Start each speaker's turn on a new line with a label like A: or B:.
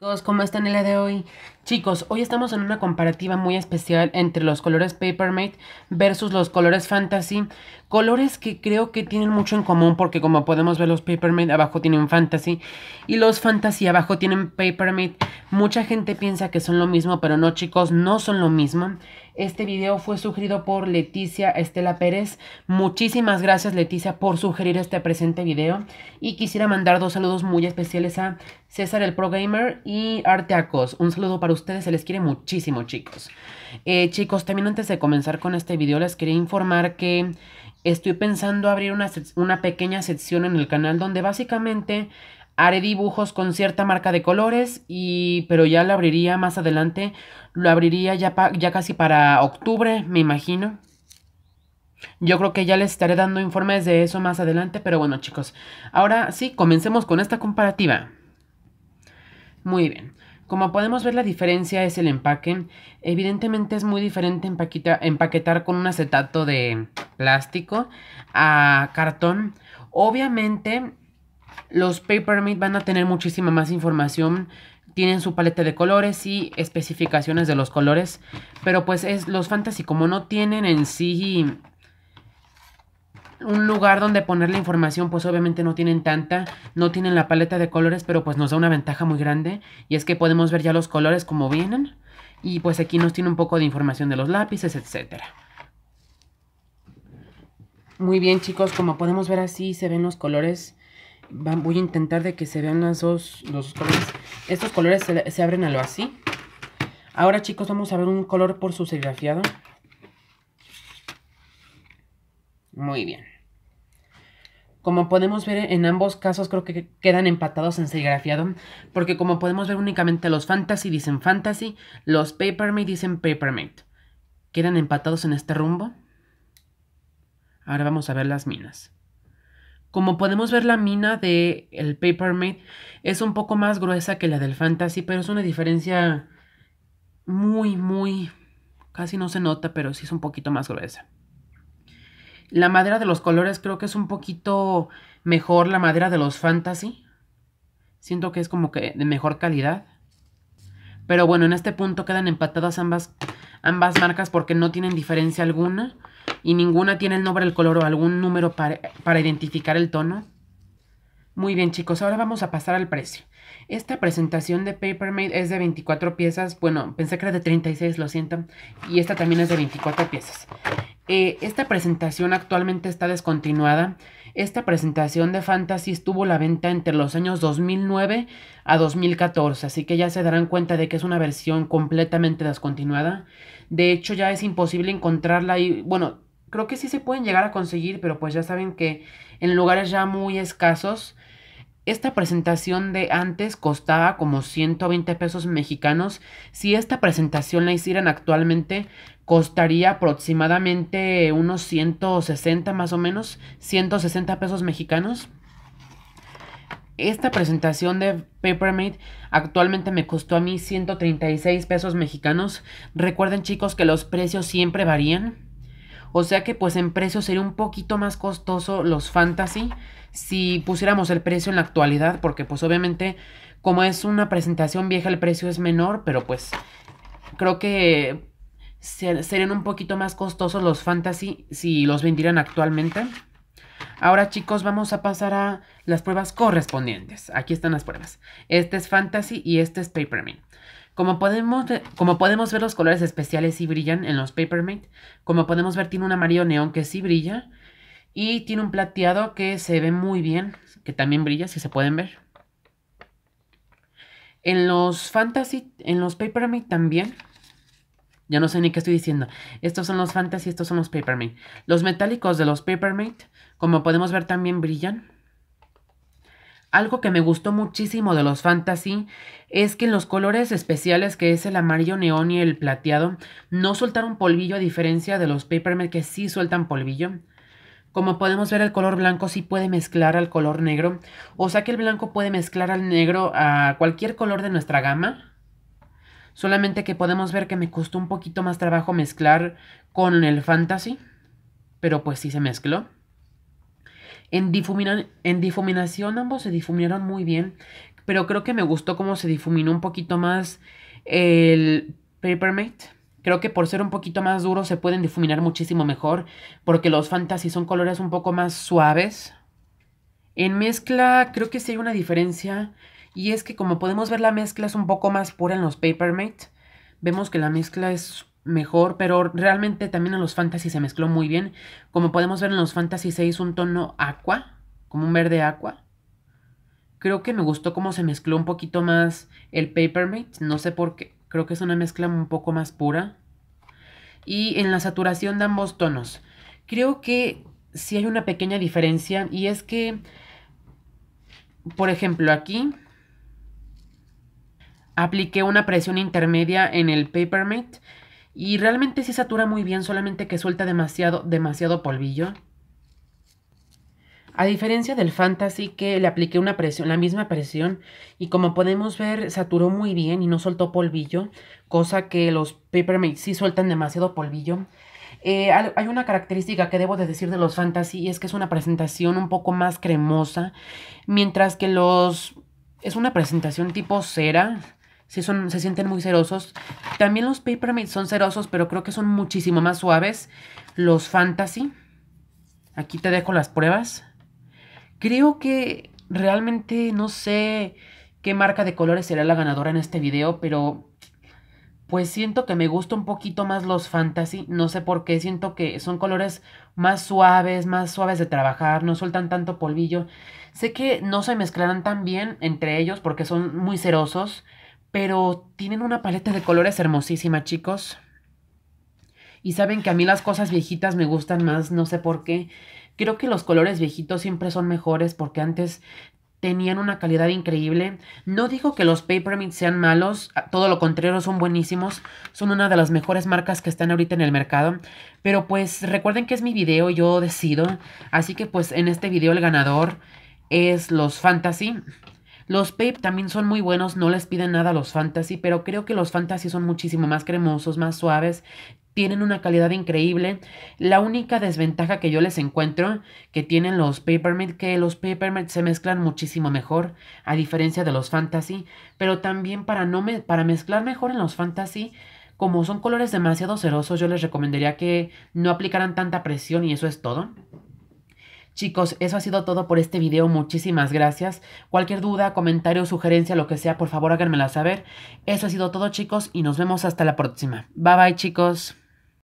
A: Todos, ¿cómo están el día de hoy? Chicos, hoy estamos en una comparativa muy especial entre los colores Papermate versus los colores Fantasy. Colores que creo que tienen mucho en común porque como podemos ver los Papermate abajo tienen Fantasy y los Fantasy abajo tienen Papermate. Mucha gente piensa que son lo mismo, pero no chicos, no son lo mismo. Este video fue sugerido por Leticia Estela Pérez. Muchísimas gracias Leticia por sugerir este presente video. Y quisiera mandar dos saludos muy especiales a César el Pro Gamer y Arteacos. Un saludo para ustedes, se les quiere muchísimo chicos. Eh, chicos, también antes de comenzar con este video les quería informar que estoy pensando abrir una, una pequeña sección en el canal donde básicamente haré dibujos con cierta marca de colores y pero ya lo abriría más adelante, lo abriría ya, ya casi para octubre, me imagino. Yo creo que ya les estaré dando informes de eso más adelante, pero bueno chicos, ahora sí, comencemos con esta comparativa. Muy bien. Como podemos ver la diferencia es el empaque. Evidentemente es muy diferente empaquetar con un acetato de plástico a cartón. Obviamente los Papermate van a tener muchísima más información. Tienen su paleta de colores y especificaciones de los colores. Pero pues es los Fantasy, como no tienen en sí un lugar donde poner la información, pues obviamente no tienen tanta, no tienen la paleta de colores, pero pues nos da una ventaja muy grande y es que podemos ver ya los colores como vienen y pues aquí nos tiene un poco de información de los lápices, etcétera. Muy bien chicos, como podemos ver así se ven los colores voy a intentar de que se vean las dos, los colores. Estos colores se, abren a lo así. Ahora chicos vamos a ver un color por su serigrafiado. Muy bien. Como podemos ver en ambos casos creo que quedan empatados en serigrafiado. Porque como podemos ver únicamente los fantasy dicen fantasy. Los papermate dicen papermate. Quedan empatados en este rumbo. Ahora vamos a ver las minas. Como podemos ver, la mina de el Mate es un poco más gruesa que la del Fantasy, pero es una diferencia muy, muy... Casi no se nota, pero sí es un poquito más gruesa. La madera de los colores creo que es un poquito mejor la madera de los Fantasy. Siento que es como que de mejor calidad. Pero bueno, en este punto quedan empatadas ambas, ambas marcas porque no tienen diferencia alguna y ninguna tiene el nombre el color o algún número para, identificar el tono? Muy bien chicos, ahora vamos a pasar al precio. Esta presentación de Mate es de 24 piezas, bueno, pensé que era de 36, lo siento, y esta también es de 24 piezas. Eh, esta presentación actualmente está descontinuada, esta presentación de Fantasy estuvo a la venta entre los años 2009 a 2014, así que ya se darán cuenta de que es una versión completamente descontinuada. De hecho, ya es imposible encontrarla y bueno, creo que sí se pueden llegar a conseguir, pero pues ya saben que en lugares ya muy escasos esta presentación de antes costaba como 120 pesos mexicanos. Si esta presentación la hicieran actualmente, costaría aproximadamente unos 160 más o menos, 160 pesos mexicanos. Esta presentación de Papermate actualmente me costó a mí 136 pesos mexicanos. Recuerden chicos que los precios siempre varían. O sea que pues en precio sería un poquito más costoso los fantasy si pusiéramos el precio en la actualidad, porque pues obviamente como es una presentación vieja el precio es menor, pero pues creo que serían un poquito más costosos los fantasy si los vendieran actualmente. Ahora chicos vamos a pasar a las pruebas correspondientes. Aquí están las pruebas. Este es Fantasy y este es Papermate. Como podemos, como podemos ver los colores especiales sí brillan en los Papermate. Como podemos ver tiene un amarillo neón que sí brilla. Y tiene un plateado que se ve muy bien, que también brilla, si se pueden ver. En los Fantasy, en los Papermate también. Ya no sé ni qué estoy diciendo. Estos son los Fantasy, estos son los Papermate. Los metálicos de los Papermate, como podemos ver, también brillan. Algo que me gustó muchísimo de los Fantasy es que en los colores especiales, que es el amarillo neón y el plateado, no soltaron polvillo a diferencia de los Papermate que sí sueltan polvillo. Como podemos ver, el color blanco sí puede mezclar al color negro. O sea que el blanco puede mezclar al negro a cualquier color de nuestra gama. Solamente que podemos ver que me costó un poquito más trabajo mezclar con el fantasy. Pero pues sí se mezcló. En, en difuminación ambos se difuminaron muy bien. Pero creo que me gustó cómo se difuminó un poquito más el Papermate. Creo que por ser un poquito más duro se pueden difuminar muchísimo mejor, porque los fantasy son colores un poco más suaves. En mezcla creo que sí hay una diferencia, y es que como podemos ver la mezcla es un poco más pura en los Papermate. Vemos que la mezcla es mejor, pero realmente también en los fantasy se mezcló muy bien. Como podemos ver en los fantasy se hizo un tono aqua, como un verde aqua. Creo que me gustó cómo se mezcló un poquito más el Papermate, no sé por qué. Creo que es una mezcla un poco más pura. Y en la saturación de ambos tonos. Creo que sí hay una pequeña diferencia y es que, por ejemplo, aquí apliqué una presión intermedia en el Papermate y realmente sí satura muy bien, solamente que suelta demasiado, demasiado polvillo. A diferencia del Fantasy, que le apliqué una presión, la misma presión, y como podemos ver, saturó muy bien y no soltó polvillo, cosa que los Papermates sí sueltan demasiado polvillo. Eh, hay una característica que debo de decir de los Fantasy, y es que es una presentación un poco más cremosa, mientras que los... es una presentación tipo cera, son, se sienten muy cerosos. También los Papermates son cerosos, pero creo que son muchísimo más suaves. Los Fantasy, aquí te dejo las pruebas. Creo que realmente no sé qué marca de colores será la ganadora en este video, pero pues siento que me gusta un poquito más los fantasy, no sé por qué, siento que son colores más suaves, más suaves de trabajar, no sueltan tanto polvillo. Sé que no se mezclarán tan bien entre ellos porque son muy cerosos, pero tienen una paleta de colores hermosísima, chicos. Y saben que a mí las cosas viejitas me gustan más, no sé por qué. Creo que los colores viejitos siempre son mejores porque antes tenían una calidad increíble. No digo que los Papermint sean malos, todo lo contrario, son buenísimos. Son una de las mejores marcas que están ahorita en el mercado. Pero pues recuerden que es mi video, yo decido. Así que pues en este video el ganador es los Fantasy. Los Pape también son muy buenos, no les piden nada a los Fantasy, pero creo que los Fantasy son muchísimo más cremosos, más suaves tienen una calidad increíble. La única desventaja que yo les encuentro que tienen los Papermint, que los Papermint se mezclan muchísimo mejor, a diferencia de los Fantasy, pero también para, no para mezclar mejor en los Fantasy, como son colores demasiado cerosos, yo les recomendaría que no aplicaran tanta presión y eso es todo. Chicos, eso ha sido todo por este video, muchísimas gracias. Cualquier duda, comentario, sugerencia, lo que sea, por favor háganmela saber. Eso ha sido todo chicos y nos vemos hasta la próxima. Bye bye chicos.